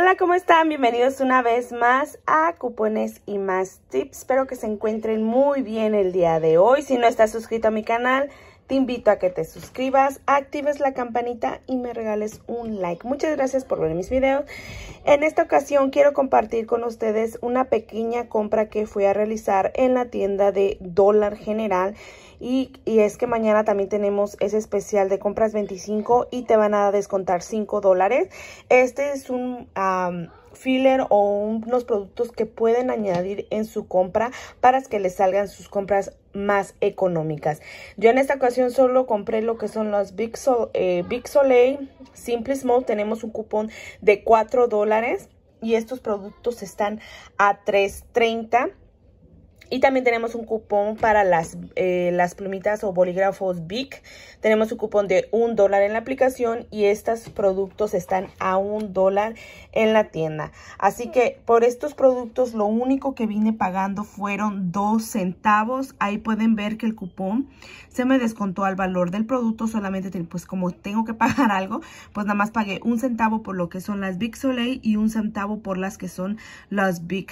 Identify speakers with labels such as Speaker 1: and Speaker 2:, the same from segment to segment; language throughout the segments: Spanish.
Speaker 1: Hola, ¿cómo están? Bienvenidos una vez más a Cupones y más Tips. Espero que se encuentren muy bien el día de hoy. Si no estás suscrito a mi canal, te invito a que te suscribas, actives la campanita y me regales un like. Muchas gracias por ver mis videos. En esta ocasión quiero compartir con ustedes una pequeña compra que fui a realizar en la tienda de Dólar General. Y, es que mañana también tenemos ese especial de compras 25 y te van a descontar 5 dólares. Este es un filler o unos productos que pueden añadir en su compra para que les salgan sus compras más económicas. Yo en esta ocasión solo compré lo que son los Big, eh, Simple Small, Tenemos un cupón de 4 dólares y estos productos están a 3.30 y también tenemos un cupón para las, eh, las plumitas o bolígrafos big Tenemos un cupón de un dólar en la aplicación y estos productos están a un dólar en la tienda. Así que por estos productos lo único que vine pagando fueron dos centavos. Ahí pueden ver que el cupón se me descontó al valor del producto. Solamente pues como tengo que pagar algo, pues nada más pagué un centavo por lo que son las Big Soleil y un centavo por las que son las Big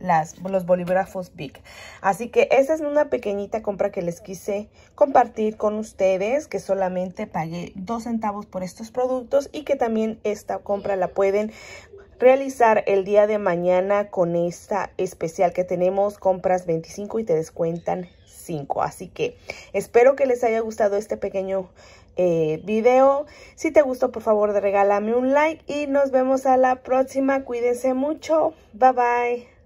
Speaker 1: las, los bolígrafos Big. Así que esa es una pequeñita compra que les quise compartir con ustedes, que solamente pagué dos centavos por estos productos y que también esta compra la pueden realizar el día de mañana con esta especial que tenemos, compras 25 y te descuentan 5. Así que espero que les haya gustado este pequeño eh, video. Si te gustó, por favor, regálame un like y nos vemos a la próxima. Cuídense mucho. Bye, bye.